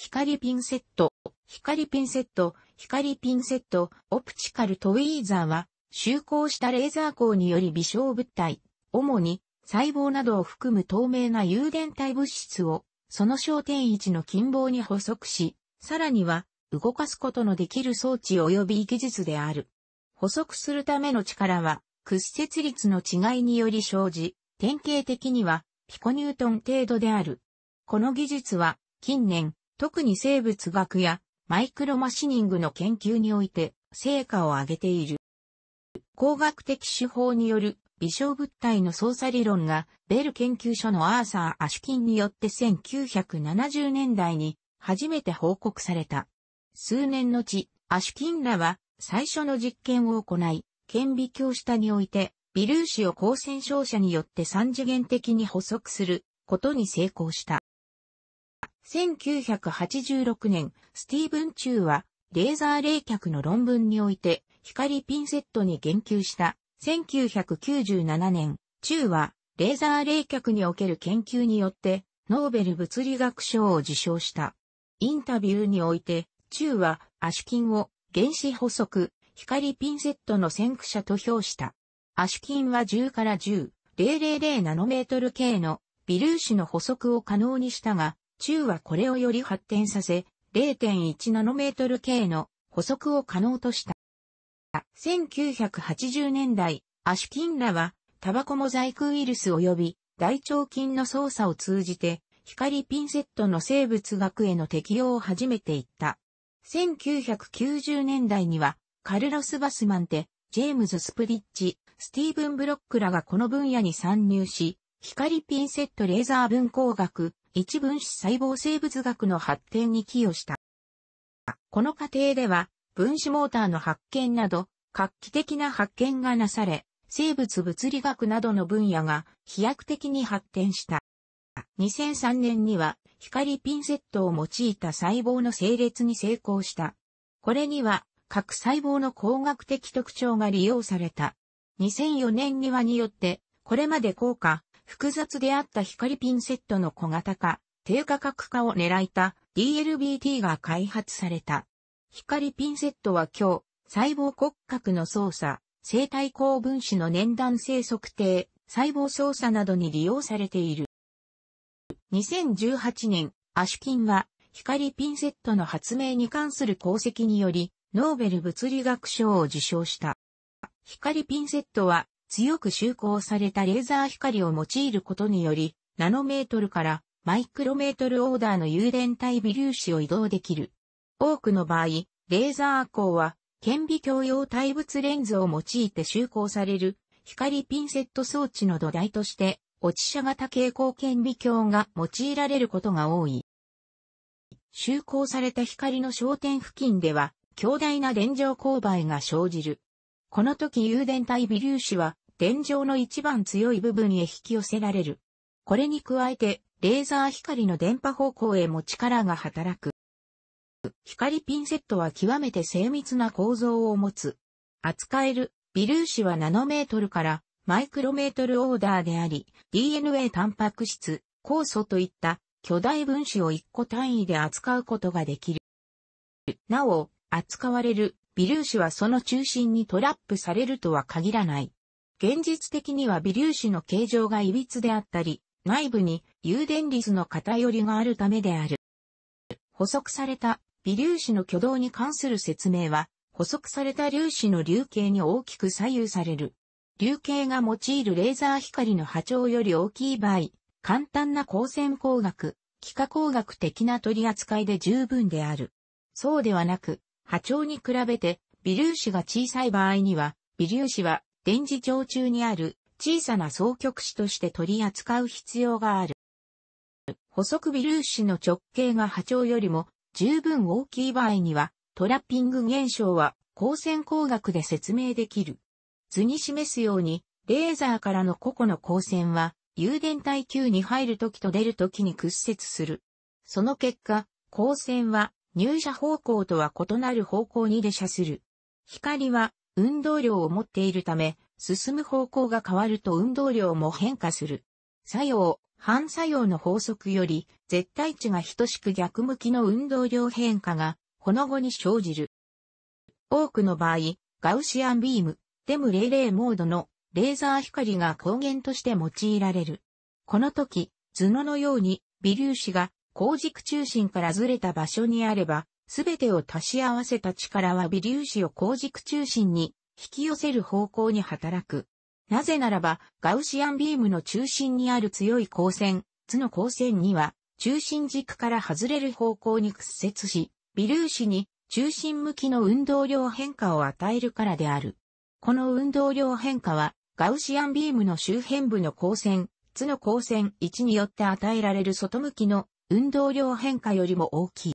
光ピンセット、光ピンセット、光ピンセット、オプチカルトウィーザーは、就航したレーザー光により微小物体、主に細胞などを含む透明な有電体物質を、その焦点位置の近傍に補足し、さらには、動かすことのできる装置及び技術である。補足するための力は、屈折率の違いにより生じ、典型的には、ピコニュートン程度である。この技術は、近年、特に生物学やマイクロマシニングの研究において成果を上げている。工学的手法による微小物体の操作理論がベル研究所のアーサー・アシュキンによって1970年代に初めて報告された。数年後、アシュキンらは最初の実験を行い、顕微鏡下において微粒子を光線照射によって三次元的に捕捉することに成功した。1986年、スティーブン・チューは、レーザー冷却の論文において、光ピンセットに言及した。1997年、チューは、レーザー冷却における研究によって、ノーベル物理学賞を受賞した。インタビューにおいて、チューは、アシュキンを、原子補足、光ピンセットの先駆者と評した。アシュキンは10から10、000ナノメートル系の微粒子の補足を可能にしたが、中はこれをより発展させ、0.1ナノメートル系の補足を可能とした。1980年代、アシュキンらは、タバコモザイクウイルス及び大腸菌の操作を通じて、光ピンセットの生物学への適用を始めていった。1990年代には、カルロス・バスマンテ、ジェームズ・スプリッチ、スティーブン・ブロックらがこの分野に参入し、光ピンセットレーザー分光学、一分子細胞生物学の発展に寄与した。この過程では、分子モーターの発見など、画期的な発見がなされ、生物物理学などの分野が飛躍的に発展した。2003年には光ピンセットを用いた細胞の整列に成功した。これには各細胞の工学的特徴が利用された。2004年にはによって、これまで効果、複雑であった光ピンセットの小型化、低価格化を狙いた DLBT が開発された。光ピンセットは今日、細胞骨格の操作、生体高分子の年段性測定、細胞操作などに利用されている。2018年、アシュキンは光ピンセットの発明に関する功績により、ノーベル物理学賞を受賞した。光ピンセットは強く周光されたレーザー光を用いることにより、ナノメートルからマイクロメートルオーダーの有電体微粒子を移動できる。多くの場合、レーザー光は、顕微鏡用対物レンズを用いて周光される光ピンセット装置の土台として、落ち射型蛍光顕微鏡が用いられることが多い。周光された光の焦点付近では、強大な電状勾配が生じる。この時有電体微粒子は、電状の一番強い部分へ引き寄せられる。これに加えて、レーザー光の電波方向へも力が働く。光ピンセットは極めて精密な構造を持つ。扱える微粒子はナノメートルからマイクロメートルオーダーであり、DNA タンパク質、酵素といった巨大分子を1個単位で扱うことができる。なお、扱われる微粒子はその中心にトラップされるとは限らない。現実的には微粒子の形状が歪であったり、内部に有電率の偏りがあるためである。補足された微粒子の挙動に関する説明は、補足された粒子の流形に大きく左右される。流形が用いるレーザー光の波長より大きい場合、簡単な光線工学、幾何工学的な取り扱いで十分である。そうではなく、波長に比べて微粒子が小さい場合には、微粒子は電磁場中にある小さな双極子として取り扱う必要がある。補足微粒子の直径が波長よりも十分大きい場合には、トラッピング現象は光線工学で説明できる。図に示すように、レーザーからの個々の光線は、誘電体球に入るときと出るときに屈折する。その結果、光線は入射方向とは異なる方向に出射する。光は運動量を持っているため、進む方向が変わると運動量も変化する。作用、反作用の法則より、絶対値が等しく逆向きの運動量変化が、この後に生じる。多くの場合、ガウシアンビーム、デム00モードのレーザー光が光源として用いられる。この時、脳のように微粒子が工軸中心からずれた場所にあれば、すべてを足し合わせた力は微粒子を工軸中心に引き寄せる方向に働く。なぜならば、ガウシアンビームの中心にある強い光線、図の光線には、中心軸から外れる方向に屈折し、微粒子に中心向きの運動量変化を与えるからである。この運動量変化は、ガウシアンビームの周辺部の光線、図の光線1によって与えられる外向きの運動量変化よりも大きい。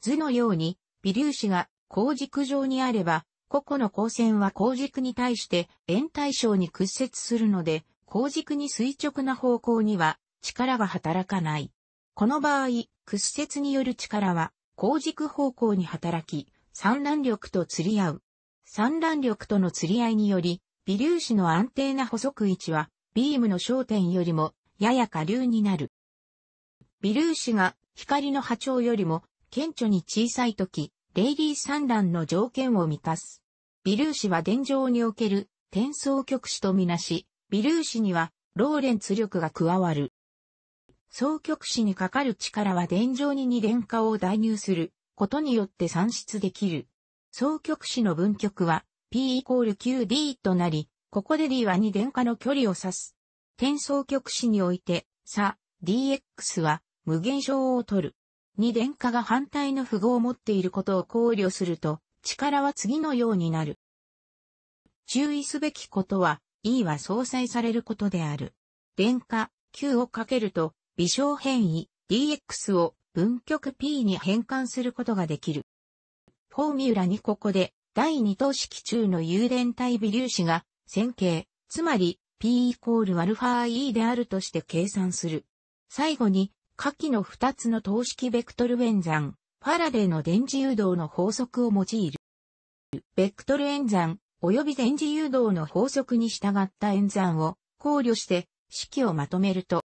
図のように、微粒子が高軸上にあれば、個々の光線は高軸に対して円対称に屈折するので、高軸に垂直な方向には力が働かない。この場合、屈折による力は高軸方向に働き、散乱力と釣り合う。散乱力との釣り合いにより、微粒子の安定な補足位置は、ビームの焦点よりも、やや下流になる。微粒子が光の波長よりも顕著に小さいとき、レイリー産卵の条件を満たす。微粒子は電状における転送極子とみなし、微粒子にはローレンツ力が加わる。双極子にかかる力は電状に二電化を代入することによって算出できる。双極子の分極は P イコール QD となり、ここで D は二電化の距離を指す。転送極子において、さ、DX は無限小を取る。二電化が反対の符号を持っていることを考慮すると、力は次のようになる。注意すべきことは、E は相殺されることである。電化、Q をかけると、微小変異 DX を分極 P に変換することができる。フォーミュラにここで、第二等式中の有電体微粒子が線形、つまり P イコール α E であるとして計算する。最後に下記の2つの等式ベクトル演算、ファラデーの電磁誘導の法則を用いる。ベクトル演算、及び電磁誘導の法則に従った演算を考慮して式をまとめると、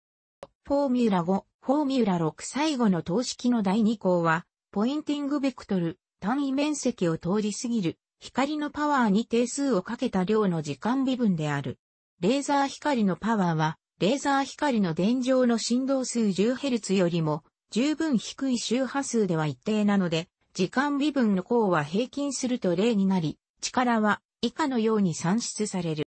フォーミュラ5、フォーミュラ6最後の等式の第2項は、ポインティングベクトル、単位面積を通り過ぎる、光のパワーに定数をかけた量の時間微分である。レーザー光のパワーは、レーザー光の電状の振動数 10Hz よりも十分低い周波数では一定なので、時間微分の項は平均すると0になり、力は以下のように算出される。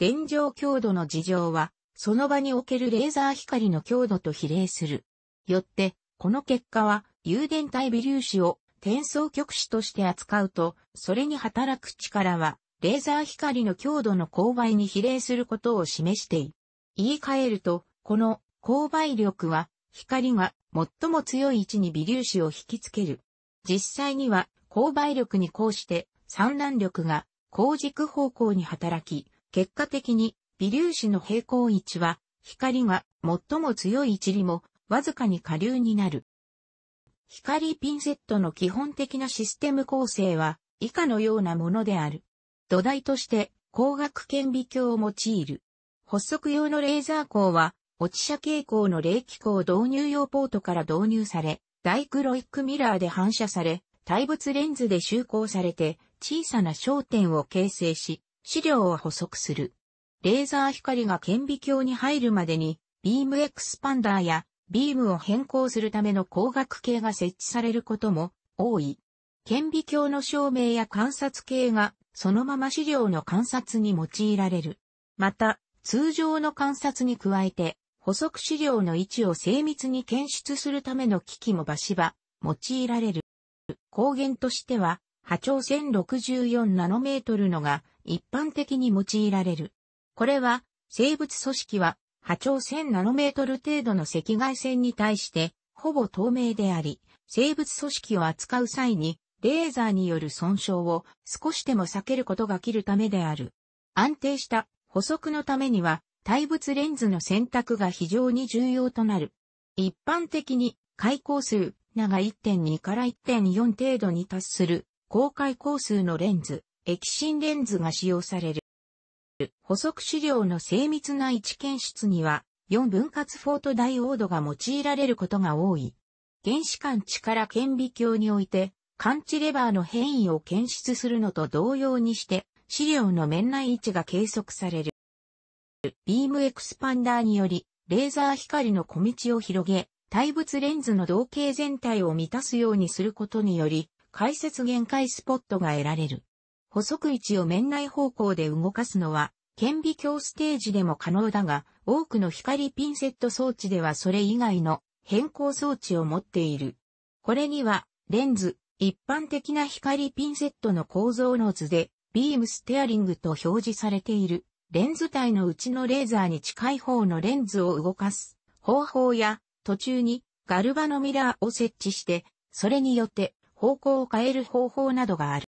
電状強度の事情は、その場におけるレーザー光の強度と比例する。よって、この結果は、有電体微粒子を転送極子として扱うと、それに働く力は、レーザー光の強度の勾配に比例することを示している。言い換えると、この勾配力は光が最も強い位置に微粒子を引きつける。実際には勾配力にこうして散乱力が光軸方向に働き、結果的に微粒子の平行位置は光が最も強い位置にもわずかに下流になる。光ピンセットの基本的なシステム構成は以下のようなものである。土台として光学顕微鏡を用いる。発足用のレーザー光は、落ち射蛍光の冷気光導入用ポートから導入され、ダイクロイックミラーで反射され、対物レンズで集光されて、小さな焦点を形成し、資料を補足する。レーザー光が顕微鏡に入るまでに、ビームエクスパンダーやビームを変更するための光学系が設置されることも多い。顕微鏡の照明や観察系がそのまま資料の観察に用いられる。また、通常の観察に加えて、補足資料の位置を精密に検出するための機器もバシバ、用いられる。光源としては、波長1064ナノメートルのが一般的に用いられる。これは、生物組織は波長1000ナノメートル程度の赤外線に対して、ほぼ透明であり、生物組織を扱う際に、レーザーによる損傷を少しでも避けることが切るためである。安定した補足のためには、対物レンズの選択が非常に重要となる。一般的に、開口数、長が1.2から1.4程度に達する、高開口数のレンズ、液芯レンズが使用される。補足資料の精密な位置検出には、4分割フォートダイオードが用いられることが多い。原子間力顕微鏡において、感知レバーの変異を検出するのと同様にして、資料の面内位置が計測される。ビームエクスパンダーにより、レーザー光の小道を広げ、対物レンズの同型全体を満たすようにすることにより、解説限界スポットが得られる。補足位置を面内方向で動かすのは、顕微鏡ステージでも可能だが、多くの光ピンセット装置ではそれ以外の変更装置を持っている。これには、レンズ、一般的な光ピンセットの構造の図でビームステアリングと表示されている、レンズ体のうちのレーザーに近い方のレンズを動かす方法や、途中にガルバのミラーを設置して、それによって方向を変える方法などがある。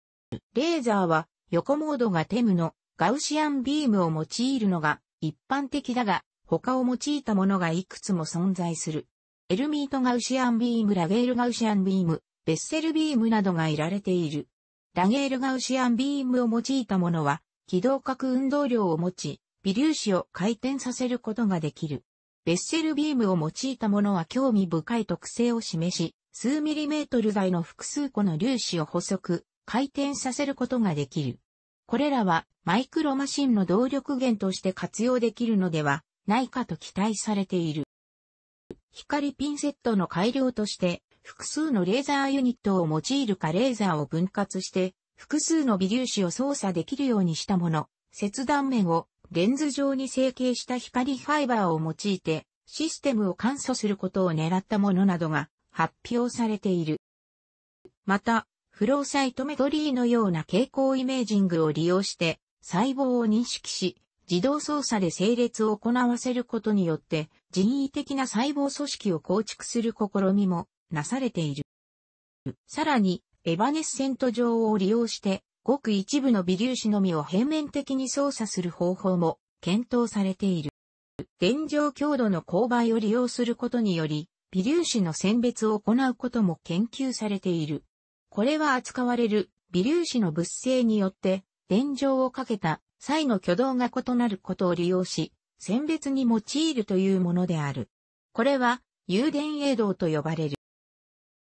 レーザーは横モードがテムのガウシアンビームを用いるのが一般的だが、他を用いたものがいくつも存在する。エルミートガウシアンビーム、ラゲールガウシアンビーム、ベッセルビームなどがいられている。ラゲールガウシアンビームを用いたものは、軌道角運動量を持ち、微粒子を回転させることができる。ベッセルビームを用いたものは興味深い特性を示し、数ミリメートル台の複数個の粒子を細く回転させることができる。これらはマイクロマシンの動力源として活用できるのではないかと期待されている。光ピンセットの改良として複数のレーザーユニットを用いるかレーザーを分割して、複数の微粒子を操作できるようにしたもの、切断面をレンズ上に成形した光ファイバーを用いて、システムを簡素することを狙ったものなどが発表されている。また、フローサイトメトリーのような蛍光イメージングを利用して、細胞を認識し、自動操作で整列を行わせることによって、人為的な細胞組織を構築する試みもなされている。さらに、エバネッセント上を利用して、ごく一部の微粒子のみを平面的に操作する方法も検討されている。電状強度の勾配を利用することにより、微粒子の選別を行うことも研究されている。これは扱われる微粒子の物性によって、電状をかけた際の挙動が異なることを利用し、選別に用いるというものである。これは、有電営動と呼ばれる。